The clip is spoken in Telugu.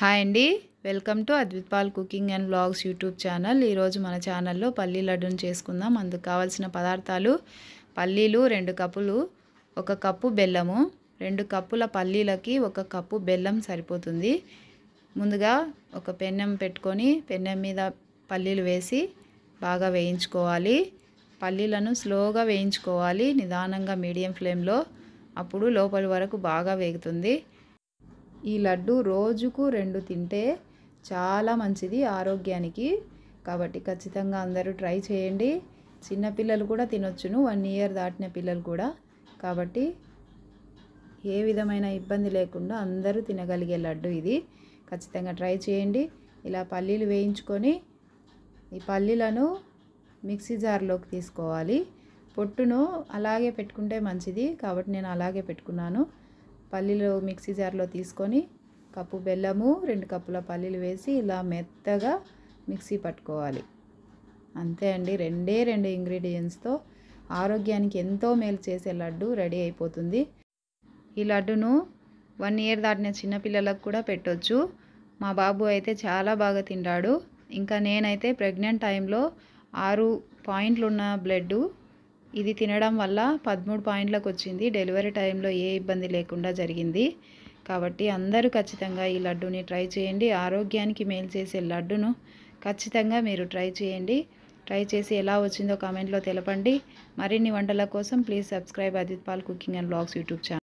హాయ్ అండి welcome to Advith Pal cooking and blogs YouTube channel ఈరోజు మన ఛానల్లో పల్లీ లడ్డును చేసుకుందాం అందుకు కావాల్సిన పదార్థాలు పల్లీలు రెండు కప్పులు ఒక కప్పు బెల్లము రెండు కప్పుల పల్లీలకి ఒక కప్పు బెల్లం సరిపోతుంది ముందుగా ఒక పెన్నెం పెట్టుకొని పెన్నెం మీద పల్లీలు వేసి బాగా వేయించుకోవాలి పల్లీలను స్లోగా వేయించుకోవాలి నిదానంగా మీడియం ఫ్లేమ్లో అప్పుడు లోపలి వరకు బాగా వేగుతుంది ఈ లడ్డు రోజుకు రెండు తింటే చాలా మంచిది ఆరోగ్యానికి కాబట్టి ఖచ్చితంగా అందరూ ట్రై చేయండి చిన్నపిల్లలు కూడా తినొచ్చును వన్ ఇయర్ దాటిన పిల్లలు కూడా కాబట్టి ఏ విధమైన ఇబ్బంది లేకుండా అందరూ తినగలిగే లడ్డు ఇది ఖచ్చితంగా ట్రై చేయండి ఇలా పల్లీలు వేయించుకొని ఈ పల్లీలను మిక్సీ జార్లోకి తీసుకోవాలి పొట్టును అలాగే పెట్టుకుంటే మంచిది కాబట్టి నేను అలాగే పెట్టుకున్నాను పల్లీలు మిక్సీ జార్లో తీసుకొని కప్పు బెల్లము రెండు కప్పుల పల్లీలు వేసి ఇలా మెత్తగా మిక్సీ పట్టుకోవాలి అంతే అండి రెండే రెండు ఇంగ్రీడియంట్స్తో ఆరోగ్యానికి ఎంతో మేలు చేసే లడ్డు రెడీ అయిపోతుంది ఈ లడ్డును వన్ ఇయర్ దాటిన చిన్నపిల్లలకు కూడా పెట్టొచ్చు మా బాబు అయితే చాలా బాగా తింటాడు ఇంకా నేనైతే ప్రెగ్నెంట్ టైంలో ఆరు పాయింట్లు ఉన్న బ్లడ్ ఇది తినడం వల్ల పదమూడు పాయింట్లకు వచ్చింది డెలివరీ టైంలో ఏ ఇబ్బంది లేకుండా జరిగింది కాబట్టి అందరూ ఖచ్చితంగా ఈ లడ్డూని ట్రై చేయండి ఆరోగ్యానికి మేలు చేసే లడ్డును ఖచ్చితంగా మీరు ట్రై చేయండి ట్రై చేసి ఎలా వచ్చిందో కామెంట్లో తెలపండి మరిన్ని వంటల కోసం please subscribe Ajith Pal cooking and blogs YouTube channel